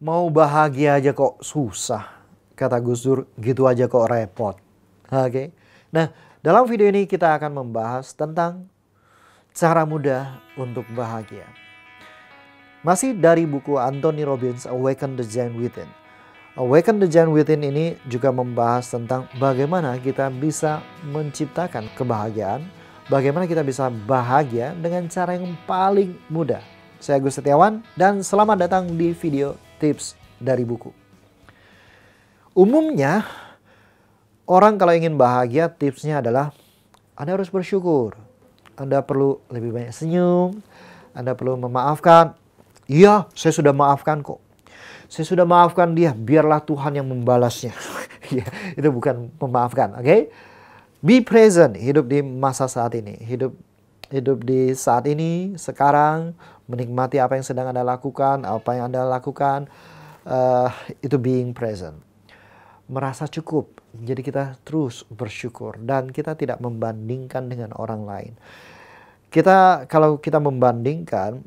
Mau bahagia aja kok susah. Kata Gus Dur, gitu aja kok repot. Oke. Okay? Nah, dalam video ini kita akan membahas tentang cara mudah untuk bahagia. Masih dari buku Anthony Robbins Awaken the Giant Within. Awaken the Giant Within ini juga membahas tentang bagaimana kita bisa menciptakan kebahagiaan, bagaimana kita bisa bahagia dengan cara yang paling mudah. Saya gus Setiawan dan selamat datang di video tips dari buku. Umumnya, orang kalau ingin bahagia tipsnya adalah Anda harus bersyukur. Anda perlu lebih banyak senyum, Anda perlu memaafkan. Iya, saya sudah maafkan kok. Saya sudah maafkan dia, biarlah Tuhan yang membalasnya. Ya, itu bukan memaafkan, oke? Okay? Be present, hidup di masa saat ini, hidup hidup di saat ini, sekarang, menikmati apa yang sedang Anda lakukan, apa yang Anda lakukan, uh, itu being present. Merasa cukup, jadi kita terus bersyukur dan kita tidak membandingkan dengan orang lain. Kita kalau kita membandingkan,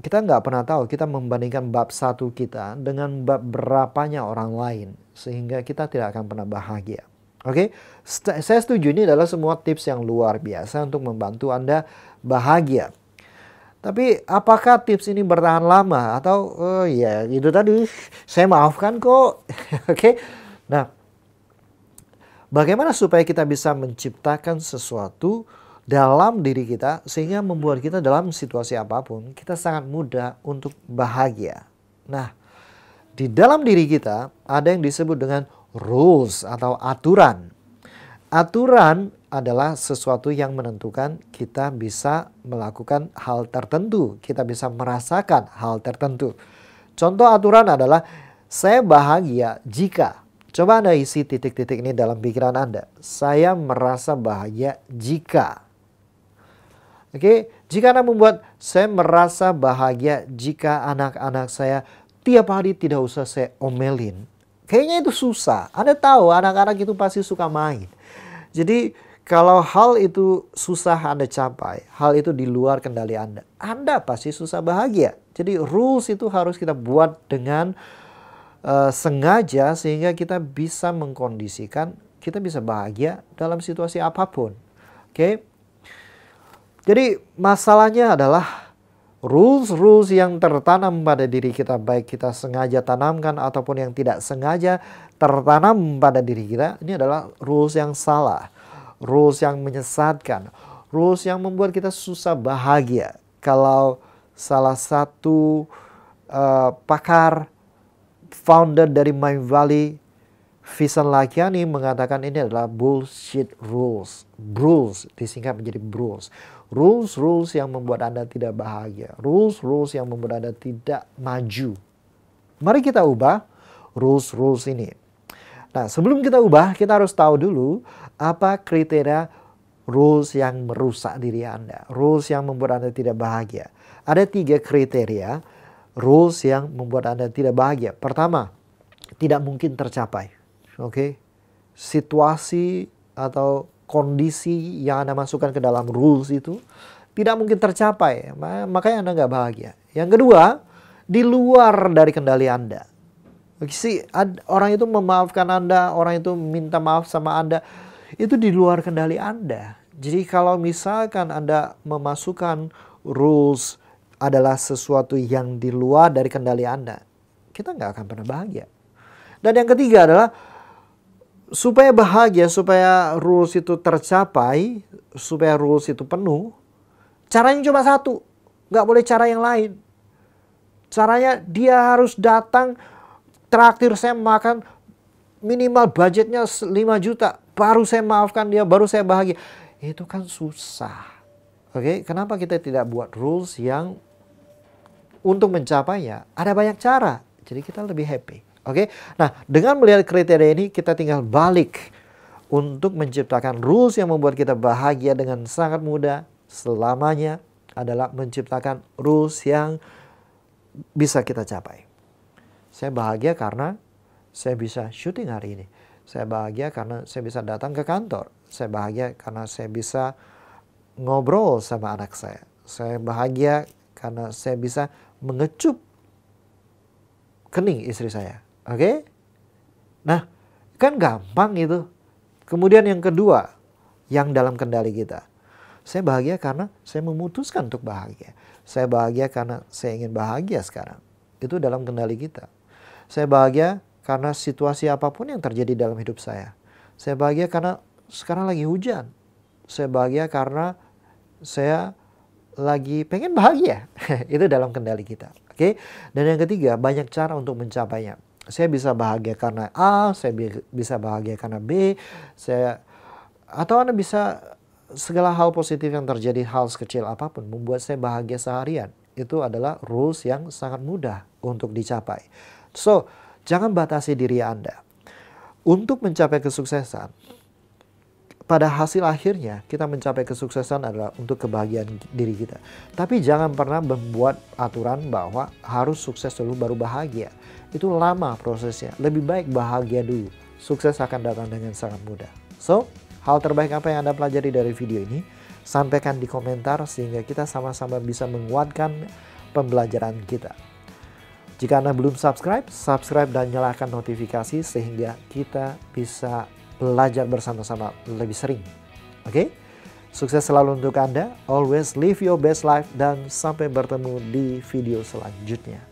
kita nggak pernah tahu kita membandingkan bab satu kita dengan bab berapanya orang lain sehingga kita tidak akan pernah bahagia. Oke, okay? saya setuju ini adalah semua tips yang luar biasa untuk membantu Anda bahagia. Tapi apakah tips ini bertahan lama atau oh ya itu tadi saya maafkan kok. Oke. okay? Nah, bagaimana supaya kita bisa menciptakan sesuatu dalam diri kita sehingga membuat kita dalam situasi apapun kita sangat mudah untuk bahagia. Nah, di dalam diri kita ada yang disebut dengan rules atau aturan. Aturan adalah sesuatu yang menentukan kita bisa melakukan hal tertentu, kita bisa merasakan hal tertentu. Contoh aturan adalah saya bahagia jika coba Anda isi titik-titik ini dalam pikiran Anda. Saya merasa bahagia jika Oke, jika Anda membuat saya merasa bahagia jika anak-anak saya tiap hari tidak usah saya omelin. Kayaknya itu susah. Anda tahu anak-anak itu pasti suka main. Jadi kalau hal itu susah Anda capai, hal itu di luar kendali Anda, Anda pasti susah bahagia. Jadi rules itu harus kita buat dengan uh, sengaja sehingga kita bisa mengkondisikan kita bisa bahagia dalam situasi apapun. Oke. Okay? Jadi masalahnya adalah rules-rules yang tertanam pada diri kita baik kita sengaja tanamkan ataupun yang tidak sengaja tertanam pada diri kita ini adalah rules yang salah rules yang menyesatkan, rules yang membuat kita susah bahagia. Kalau salah satu uh, pakar founder dari Mind Valley, Vision Lakiani mengatakan ini adalah bullshit rules. Rules disingkat menjadi rules. Rules rules yang membuat Anda tidak bahagia, rules rules yang membuat Anda tidak maju. Mari kita ubah rules rules ini Nah, sebelum kita ubah, kita harus tahu dulu apa kriteria rules yang merusak diri Anda, rules yang membuat Anda tidak bahagia. Ada tiga kriteria rules yang membuat Anda tidak bahagia. Pertama, tidak mungkin tercapai. Oke, okay? situasi atau kondisi yang Anda masukkan ke dalam rules itu tidak mungkin tercapai, makanya Anda nggak bahagia. Yang kedua, di luar dari kendali Anda. Si orang itu memaafkan Anda, orang itu minta maaf sama Anda, itu di luar kendali Anda. Jadi kalau misalkan Anda memasukkan rules adalah sesuatu yang di luar dari kendali Anda, kita nggak akan pernah bahagia. Dan yang ketiga adalah supaya bahagia, supaya rules itu tercapai, supaya rules itu penuh, caranya cuma satu, nggak boleh cara yang lain. Caranya dia harus datang traktir saya makan minimal budgetnya 5 juta, baru saya maafkan dia, baru saya bahagia. Itu kan susah. Oke, okay? kenapa kita tidak buat rules yang untuk mencapainya? Ada banyak cara. Jadi kita lebih happy. Oke. Okay? Nah, dengan melihat kriteria ini kita tinggal balik untuk menciptakan rules yang membuat kita bahagia dengan sangat mudah selamanya adalah menciptakan rules yang bisa kita capai. Saya bahagia karena saya bisa syuting hari ini. Saya bahagia karena saya bisa datang ke kantor. Saya bahagia karena saya bisa ngobrol sama anak saya. Saya bahagia karena saya bisa mengecup kening istri saya. Oke? Okay? Nah, kan gampang itu. Kemudian yang kedua, yang dalam kendali kita. Saya bahagia karena saya memutuskan untuk bahagia. Saya bahagia karena saya ingin bahagia sekarang. Itu dalam kendali kita. Saya bahagia karena situasi apapun yang terjadi dalam hidup saya. Saya bahagia karena sekarang lagi hujan. Saya bahagia karena saya lagi pengen bahagia. Itu dalam kendali kita. Oke. Dan yang ketiga, banyak cara untuk mencapainya. Saya bisa bahagia karena A, saya bisa bahagia karena B, saya atau Anda bisa segala hal positif yang terjadi hal sekecil apapun membuat saya bahagia seharian. Itu adalah rules yang sangat mudah untuk dicapai. So, jangan batasi diri Anda. Untuk mencapai kesuksesan, pada hasil akhirnya kita mencapai kesuksesan adalah untuk kebahagiaan diri kita. Tapi jangan pernah membuat aturan bahwa harus sukses dulu baru bahagia. Itu lama prosesnya. Lebih baik bahagia dulu. Sukses akan datang dengan sangat mudah. So, hal terbaik apa yang Anda pelajari dari video ini? Sampaikan di komentar sehingga kita sama-sama bisa menguatkan pembelajaran kita. Jika Anda belum subscribe, subscribe dan nyalakan notifikasi sehingga kita bisa belajar bersama-sama lebih sering. Oke? Okay? Sukses selalu untuk Anda. Always live your best life dan sampai bertemu di video selanjutnya.